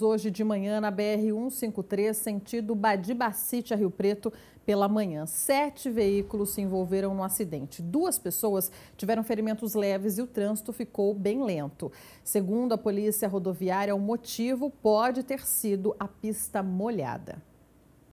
hoje de manhã na BR-153, sentido Badibacite a Rio Preto, pela manhã. Sete veículos se envolveram no acidente. Duas pessoas tiveram ferimentos leves e o trânsito ficou bem lento. Segundo a Polícia Rodoviária, o motivo pode ter sido a pista molhada.